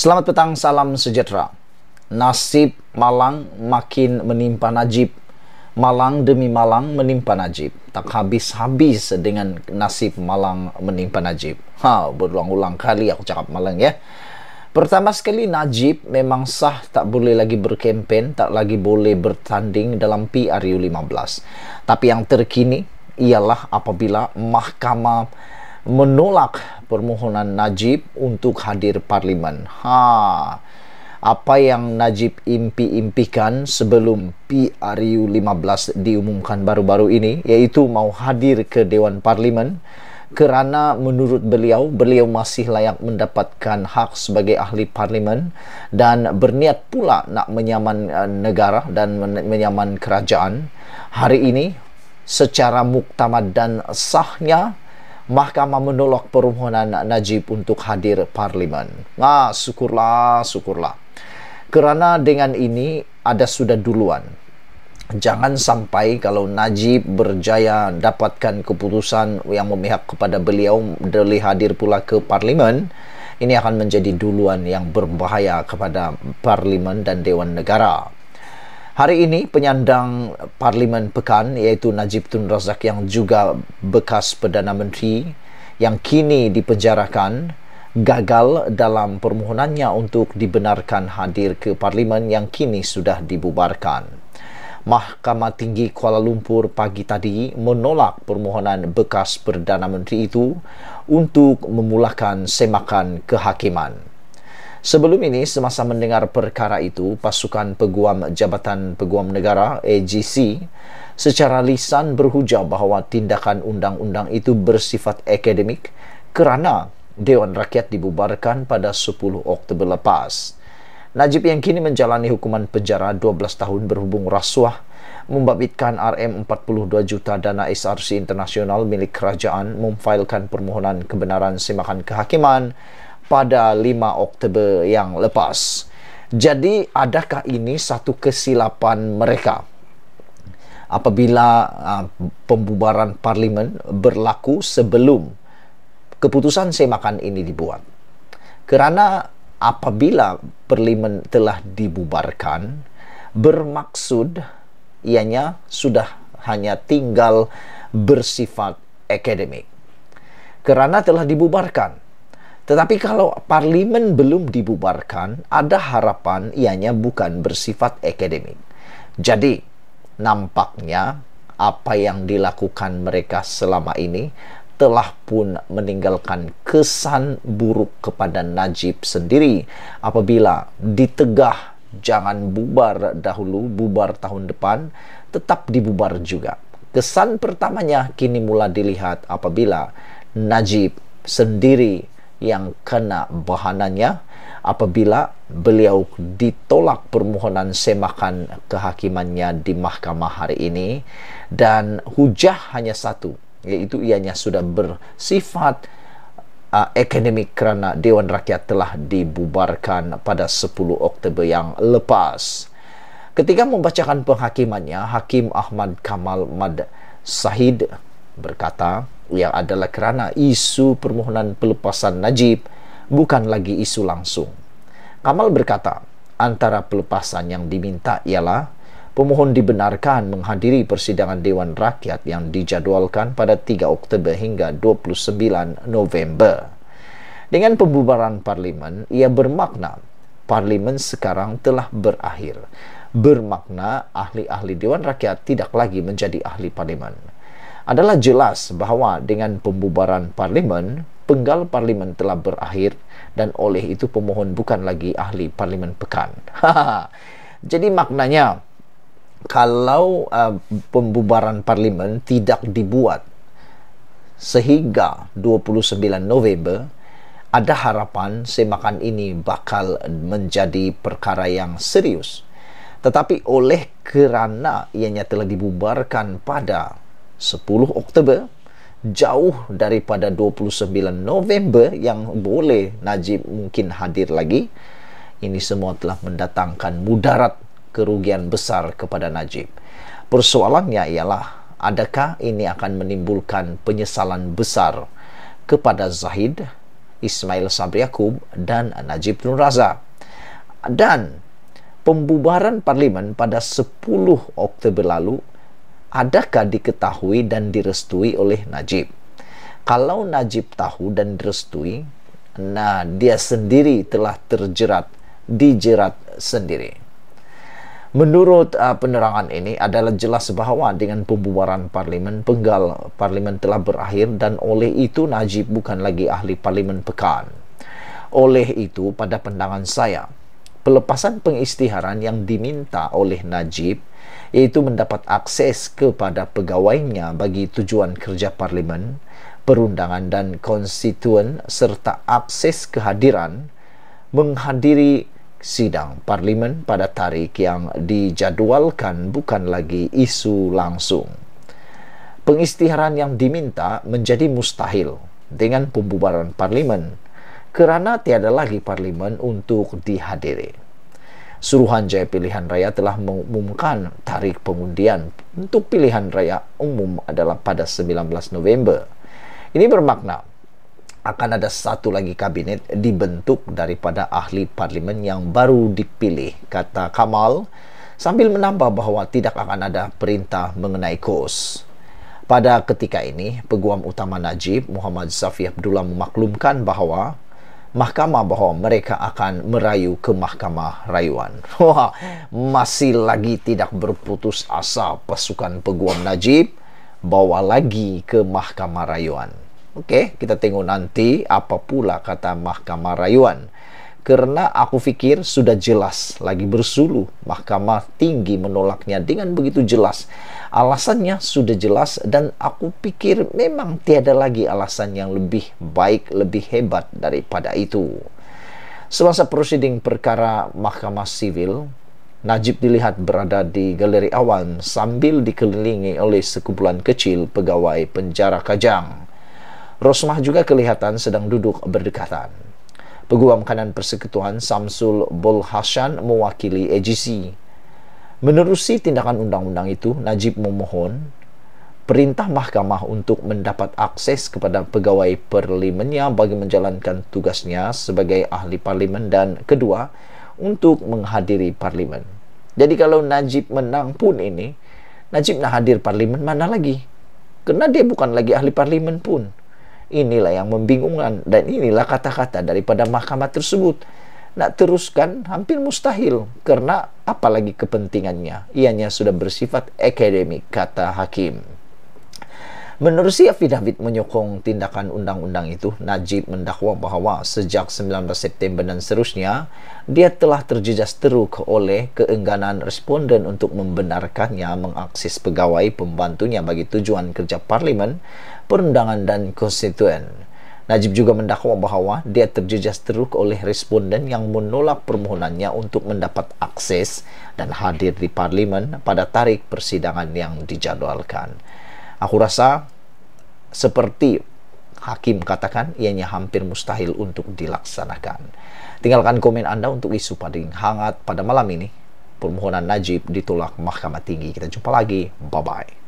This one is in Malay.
Selamat petang, salam sejahtera. Nasib Malang makin menimpa Najib. Malang demi Malang menimpa Najib. Tak habis-habis dengan nasib Malang menimpa Najib. Ha, berulang-ulang kali aku cakap Malang ya. Pertama sekali Najib memang sah tak boleh lagi berkempen, tak lagi boleh bertanding dalam PRU 15. Tapi yang terkini ialah apabila mahkamah menolak permohonan Najib untuk hadir parlimen. Ha. Apa yang Najib impi-impikan sebelum PRU 15 diumumkan baru-baru ini yaitu mau hadir ke Dewan Parlimen kerana menurut beliau beliau masih layak mendapatkan hak sebagai ahli parlimen dan berniat pula nak menyaman eh, negara dan menyaman kerajaan hari ini secara muktamad dan sahnya mahkamah menolak permohonan Najib untuk hadir parlimen. Nah, syukurlah, syukurlah. Kerana dengan ini ada sudah duluan. Jangan sampai kalau Najib berjaya dapatkan keputusan yang memihak kepada beliau dari hadir pula ke parlimen, ini akan menjadi duluan yang berbahaya kepada parlimen dan Dewan Negara. Hari ini penyandang Parlimen Pekan iaitu Najib Tun Razak yang juga bekas Perdana Menteri yang kini dipenjarakan gagal dalam permohonannya untuk dibenarkan hadir ke Parlimen yang kini sudah dibubarkan. Mahkamah Tinggi Kuala Lumpur pagi tadi menolak permohonan bekas Perdana Menteri itu untuk memulakan semakan kehakiman. Sebelum ini, semasa mendengar perkara itu, pasukan peguam Jabatan Peguam Negara AGC secara lisan berhujah bahawa tindakan undang-undang itu bersifat akademik kerana Dewan Rakyat dibubarkan pada 10 Oktober lepas. Najib yang kini menjalani hukuman penjara 12 tahun berhubung rasuah membabitkan RM42 juta dana SRC internasional milik kerajaan memfailkan permohonan kebenaran semakan kehakiman pada 5 Oktober yang lepas. Jadi adakah ini satu kesilapan mereka? Apabila uh, pembubaran parlimen berlaku sebelum keputusan semakan ini dibuat. Kerana apabila parlimen telah dibubarkan bermaksud ianya sudah hanya tinggal bersifat akademik. Kerana telah dibubarkan, Tetapi kalau parlimen belum dibubarkan, ada harapan ianya bukan bersifat akademik. Jadi, nampaknya apa yang dilakukan mereka selama ini telah pun meninggalkan kesan buruk kepada Najib sendiri apabila ditegah jangan bubar dahulu, bubar tahun depan, tetap dibubar juga. Kesan pertamanya kini mula dilihat apabila Najib sendiri yang kena bahananya apabila beliau ditolak permohonan semakan kehakimannya di mahkamah hari ini dan hujah hanya satu iaitu ianya sudah bersifat uh, akademik kerana Dewan Rakyat telah dibubarkan pada 10 Oktober yang lepas ketika membacakan penghakimannya Hakim Ahmad Kamal Mad Sahid berkata yang adalah kerana isu permohonan pelepasan Najib bukan lagi isu langsung. Kamal berkata, antara pelepasan yang diminta ialah pemohon dibenarkan menghadiri persidangan Dewan Rakyat yang dijadualkan pada 3 Oktober hingga 29 November. Dengan pembubaran parlimen, ia bermakna parlimen sekarang telah berakhir. Bermakna ahli-ahli Dewan Rakyat tidak lagi menjadi ahli parlimen adalah jelas bahawa dengan pembubaran parlimen, penggal parlimen telah berakhir dan oleh itu pemohon bukan lagi ahli parlimen pekan. Jadi maknanya kalau uh, pembubaran parlimen tidak dibuat sehingga 29 November ada harapan semakan ini bakal menjadi perkara yang serius. Tetapi oleh kerana ianya telah dibubarkan pada 10 Oktober jauh daripada 29 November yang boleh Najib mungkin hadir lagi ini semua telah mendatangkan mudarat kerugian besar kepada Najib persoalannya ialah adakah ini akan menimbulkan penyesalan besar kepada Zahid Ismail Sabri Yaakob dan Najib Nur Raza dan pembubaran parlimen pada 10 Oktober lalu adakah diketahui dan direstui oleh Najib? Kalau Najib tahu dan direstui, nah dia sendiri telah terjerat, dijerat sendiri. Menurut uh, penerangan ini adalah jelas bahawa dengan pembubaran parlimen, penggal parlimen telah berakhir dan oleh itu Najib bukan lagi ahli parlimen pekan. Oleh itu, pada pandangan saya, pelepasan pengistiharan yang diminta oleh Najib iaitu mendapat akses kepada pegawainya bagi tujuan kerja parlimen, perundangan dan konstituen serta akses kehadiran menghadiri sidang parlimen pada tarikh yang dijadualkan bukan lagi isu langsung. Pengistiharan yang diminta menjadi mustahil dengan pembubaran parlimen kerana tiada lagi parlimen untuk dihadiri. Suruhanjaya Pilihan Raya telah mengumumkan tarik pengundian untuk pilihan raya umum adalah pada 19 November. Ini bermakna akan ada satu lagi kabinet dibentuk daripada ahli parlimen yang baru dipilih, kata Kamal sambil menambah bahawa tidak akan ada perintah mengenai kos. Pada ketika ini, Peguam Utama Najib Muhammad Safi Abdullah memaklumkan bahawa mahkamah bahawa mereka akan merayu ke mahkamah rayuan. Wah, masih lagi tidak berputus asa pasukan peguam Najib bawa lagi ke mahkamah rayuan. Okey, kita tengok nanti apa pula kata mahkamah rayuan. Karena aku pikir sudah jelas lagi bersulu, Mahkamah Tinggi menolaknya dengan begitu jelas. Alasannya sudah jelas dan aku pikir memang tiada lagi alasan yang lebih baik, lebih hebat daripada itu. Semasa prosiding perkara Mahkamah Sivil, Najib dilihat berada di galeri awan sambil dikelilingi oleh sekumpulan kecil pegawai penjara Kajang. Rosmah juga kelihatan sedang duduk berdekatan. Peguam Kanan Persekutuan Samsul Bolhasan mewakili AGC. Menerusi tindakan undang-undang itu, Najib memohon perintah mahkamah untuk mendapat akses kepada pegawai parlimennya bagi menjalankan tugasnya sebagai ahli parlimen dan kedua untuk menghadiri parlimen. Jadi kalau Najib menang pun ini, Najib nak hadir parlimen mana lagi? Kerana dia bukan lagi ahli parlimen pun. Inilah yang membingungkan dan inilah kata-kata daripada mahkamah tersebut. Nak teruskan hampir mustahil karena apalagi kepentingannya. Ianya sudah bersifat akademik kata hakim. Menerusi afidavit menyokong tindakan undang-undang itu, Najib mendakwa bahawa sejak 19 September dan seterusnya, dia telah terjejas teruk oleh keengganan responden untuk membenarkannya mengakses pegawai pembantunya bagi tujuan kerja parlimen, perundangan dan konstituen. Najib juga mendakwa bahawa dia terjejas teruk oleh responden yang menolak permohonannya untuk mendapat akses dan hadir di parlimen pada tarikh persidangan yang dijadwalkan aku rasa seperti hakim katakan ianya hampir mustahil untuk dilaksanakan tinggalkan komen anda untuk isu paling hangat pada malam ini permohonan Najib ditolak Mahkamah Tinggi kita jumpa lagi bye bye